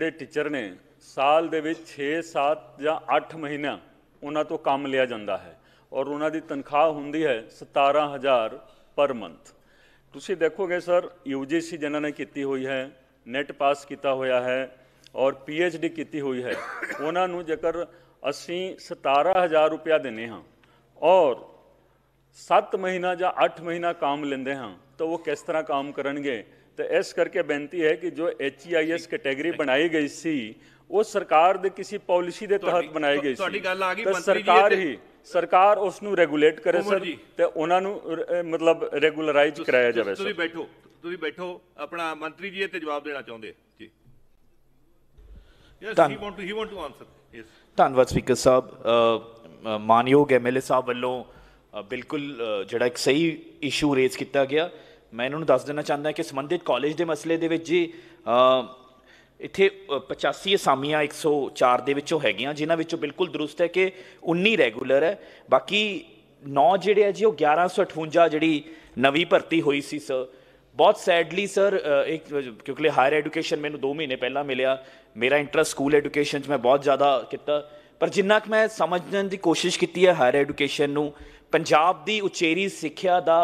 ਜਿਹੜੇ ਟੀਚਰ ਨੇ ਸਾਲ ਦੇ ਵਿੱਚ 6 7 ਜਾਂ 8 ਮਹੀਨਾ ਉਹਨਾਂ ਤੋਂ ਕੰਮ ਲਿਆ ਜਾਂਦਾ ਹੈ ਔਰ ਉਹਨਾਂ ਦੀ ਤਨਖਾਹ ਹੁੰਦੀ ਹੈ 17000 ਪਰ ਮੰਥ ਤੁਸੀਂ ਦੇਖੋਗੇ ਸਰ ਯੂਜੀਸੀ ਜਿਨ੍ਹਾਂ ਨੇ ਕੀਤੀ ਹੋਈ ਹੈ ਨੈਟ ਪਾਸ ਕੀਤਾ ਹੋਇਆ ਹੈ ਔਰ ਪੀਐਚਡੀ ਕੀਤੀ ਹੋਈ ਹੈ ਉਹਨਾਂ ਨੂੰ ਜੇਕਰ ਅਸੀਂ 17000 ਰੁਪਿਆ ਦਿੰਨੇ ਹਾਂ ਔਰ 7 ਮਹੀਨਾ ਜਾਂ 8 ਮਹੀਨਾ ਕੰਮ ਲੈਂਦੇ ਹਾਂ ਤਾਂ ਉਹ ਕਿਸ ਤਰ੍ਹਾਂ ਕੰਮ ਕਰਨਗੇ ਤੇ ਇਸ ਕਰਕੇ ਬੇਨਤੀ ਹੈ ਕਿ ਜੋ HEIS ਕੈਟਾਗਰੀ ਬਣਾਈ ਗਈ ਸੀ ਉਹ ਸਰਕਾਰ ਦੇ ਕਿਸੇ ਪਾਲਿਸੀ ਦੇ ਤਹਿਤ ਬਣਾਈ ਗਈ ਸੀ ਤੁਹਾਡੀ ਗੱਲ ਆ ਗਈ ਮੰਤਰੀ ਜੀ ਸਰਕਾਰ ਹੀ ਸਰਕਾਰ ਉਸ ਨੂੰ ਰੈਗੂਲੇਟ ਕਰੇ ਸਰ ਤੇ ਉਹਨਾਂ ਨੂੰ ਮਤਲਬ ਰੈਗੂਲਰਾਈਜ਼ ਕਰਾਇਆ ਜਾਵੇ ਸਰ ਤੁਸੀਂ ਬੈਠੋ ਤੁਸੀਂ ਬੈਠੋ ਆਪਣਾ ਮੰਤਰੀ ਜੀ ਤੇ ਜਵਾਬ ਦੇਣਾ ਚਾਹੁੰਦੇ ਜੀ yes he want to he want to answer ਧੰਨਵਾਦ ਸਪੀਕਰ ਸਾਹਿਬ ਮਾਨਯੋਗ ਐਮਐਲਏ ਸਾਹਿਬ ਵੱਲੋਂ ਬਿਲਕੁਲ ਜਿਹੜਾ ਇੱਕ ਸਹੀ ਇਸ਼ੂ ਰੇਜ਼ ਕੀਤਾ ਗਿਆ ਮੈਂ ਇਹਨਾਂ ਨੂੰ ਦੱਸ ਦੇਣਾ ਚਾਹੁੰਦਾ ਕਿ ਸੰਬੰਧਿਤ ਕਾਲਜ ਦੇ ਮਸਲੇ ਦੇ ਵਿੱਚ ਜੀ ਇੱਥੇ 85 ਅਸਾਮੀਆਂ 104 ਦੇ ਵਿੱਚੋਂ ਹੈਗੀਆਂ ਜਿਨ੍ਹਾਂ ਵਿੱਚੋਂ ਬਿਲਕੁਲ ਦਰੁਸਤ ਹੈ ਕਿ 19 ਰੈਗੂਲਰ ਹੈ ਬਾਕੀ 9 ਜਿਹੜੇ ਹੈ ਜੀ ਉਹ 1158 ਜਿਹੜੀ ਨਵੀਂ ਭਰਤੀ ਹੋਈ ਸੀ ਸਰ ਬਹੁਤ ਸੈਡਲੀ ਸਰ ਇੱਕ ਕਿਉਂਕਿ ਹਾਇਰ ਐਜੂਕੇਸ਼ਨ ਮੈਨੂੰ 2 ਮਹੀਨੇ ਪਹਿਲਾਂ ਮਿਲਿਆ ਮੇਰਾ ਇੰਟਰਸਟ ਸਕੂਲ ਐਜੂਕੇਸ਼ਨ 'ਚ ਮੈਂ ਬਹੁਤ ਜ਼ਿਆਦਾ ਕੀਤਾ ਪਰ ਜਿੰਨਾ ਕਿ ਮੈਂ ਸਮਝਣ ਦੀ ਕੋਸ਼ਿਸ਼ ਕੀਤੀ ਹੈ ਹਾਇਰ ਐਜੂਕੇਸ਼ਨ ਨੂੰ ਪੰਜਾਬ ਦੀ ਉਚੇਰੀ ਸਿੱਖਿਆ ਦਾ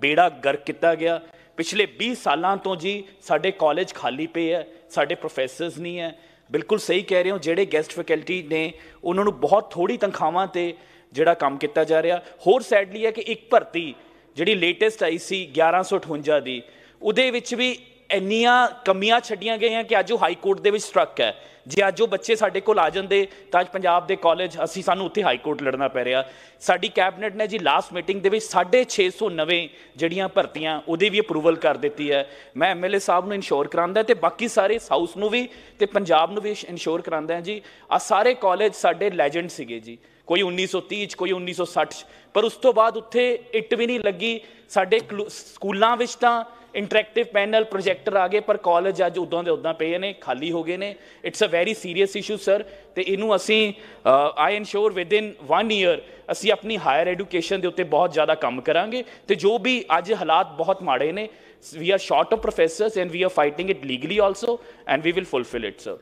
ਬੇੜਾ ਗਰ ਕੀਤਾ ਗਿਆ ਪਿਛਲੇ 20 ਸਾਲਾਂ ਤੋਂ ਜੀ ਸਾਡੇ ਕਾਲਜ ਖਾਲੀ ਪਏ ਹੈ ਸਾਡੇ ਪ੍ਰੋਫੈਸਰਸ ਨਹੀਂ ਹੈ ਬਿਲਕੁਲ ਸਹੀ ਕਹਿ ਰਹੇ ਹੋ ਜਿਹੜੇ ਗੈਸਟ ਫੈਕਲਟੀ ਨੇ ਉਹਨਾਂ ਨੂੰ ਬਹੁਤ ਥੋੜੀ ਤਨਖਾਹਾਂ ਤੇ ਜਿਹੜਾ ਕੰਮ ਕੀਤਾ ਜਾ ਰਿਹਾ ਹੋਰ ਸੈਡਲੀ ਹੈ ਕਿ ਇੱਕ ਭਰਤੀ ਜਿਹੜੀ ਲੇਟੈਸਟ ਆਈ ਸੀ 1158 ਦੀ ਉਹਦੇ ਵਿੱਚ ਵੀ ਇੰਨੀਆਂ ਕਮੀਆਂ ਛੱਡੀਆਂ ਗਈਆਂ ਕਿ ਅੱਜ ਉਹ ਹਾਈ ਕੋਰਟ ਦੇ ਵਿੱਚ ਸਟ੍ਰਕ ਹੈ ਜੇ ਅੱਜ ਉਹ ਬੱਚੇ ਸਾਡੇ ਕੋਲ ਆ ਜਾਂਦੇ ਤਾਂ ਅੱਜ ਪੰਜਾਬ ਦੇ ਕਾਲਜ ਅਸੀਂ ਸਾਨੂੰ ਉੱਥੇ ਹਾਈ ਕੋਰਟ ਲੜਨਾ ਪੈ ਰਿਹਾ ਸਾਡੀ ਕੈਬਨਿਟ ਨੇ ਜੀ ਲਾਸਟ ਮੀਟਿੰਗ ਦੇ ਵਿੱਚ 650 ਨਵੇਂ ਜਿਹੜੀਆਂ ਭਰਤੀਆਂ ਉਹਦੇ ਵੀ ਅਪਰੂਵਲ ਕਰ ਦਿੱਤੀ ਹੈ ਮੈਂ ਐਮਐਲਏ ਸਾਹਿਬ ਨੂੰ ਇਨਸ਼ੋਰ ਕਰਾਂਦਾ ਤੇ ਬਾਕੀ ਸਾਰੇ ਸਾਊਥ ਨੂੰ ਵੀ ਤੇ ਪੰਜਾਬ ਨੂੰ ਵੀ ਇਨਸ਼ੋਰ ਕਰਾਂਦਾ ਜੀ ਆ ਸਾਰੇ ਕਾਲਜ ਸਾਡੇ ਲੈਜੈਂਡ ਸੀਗੇ ਜੀ ਕੋਈ 1930 ਚ ਕੋਈ 1960 ਪਰ ਉਸ ਤੋਂ ਬਾਅਦ ਉੱਥੇ ਇੱਟ ਵੀ ਨਹੀਂ ਲੱਗੀ ਸਾਡੇ ਸਕੂਲਾਂ ਵਿੱਚ ਤਾਂ ਇੰਟਰੈਕਟਿਵ ਪੈਨਲ ਪ੍ਰੋਜੈਕਟਰ ਆ ਗਏ ਪਰ ਕਾਲਜ ਅੱਜ ਉਦੋਂ ਦੇ ਉਦੋਂ ਪਏ ਨੇ ਖਾਲੀ ਹੋ ਗਏ ਨੇ it's a very serious issue sir ਤੇ ਇਹਨੂੰ ਅਸੀਂ ਆਈ ਐਨਸ਼ੋਰ ਵਿਦ ਇਨ 1 ਇਅਰ ਅਸੀਂ ਆਪਣੀ ਹਾਇਰ ਐਜੂਕੇਸ਼ਨ ਦੇ ਉੱਤੇ ਬਹੁਤ ਜ਼ਿਆਦਾ ਕੰਮ ਕਰਾਂਗੇ ਤੇ ਜੋ ਵੀ ਅੱਜ ਹਾਲਾਤ ਬਹੁਤ ਮਾੜੇ ਨੇ we are short of professors and we are fighting it legally also and we will fulfil it sir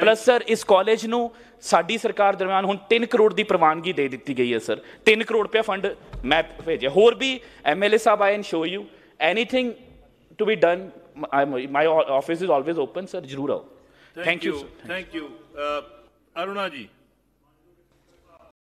plus sir ਇਸ ਕਾਲਜ ਨੂੰ ਸਾਡੀ ਸਰਕਾਰ ਦਰਮਿਆਨ ਹੁਣ 3 ਕਰੋੜ ਦੀ ਪ੍ਰਵਾਨਗੀ ਦੇ ਦਿੱਤੀ ਗਈ ਹੈ ਸਰ 3 ਕਰੋੜ ਰੁਪਏ ਫੰਡ ਮੈਂ ਭੇਜਿਆ ਹੋਰ ਵੀ ਐਮਐਲਏ ਸਾਹਿਬ ਆਏ and show you anything to be done. I'm, my office is always open, sir. Juror. Thank, Thank you. you. Thank you. Uh, Arunaji.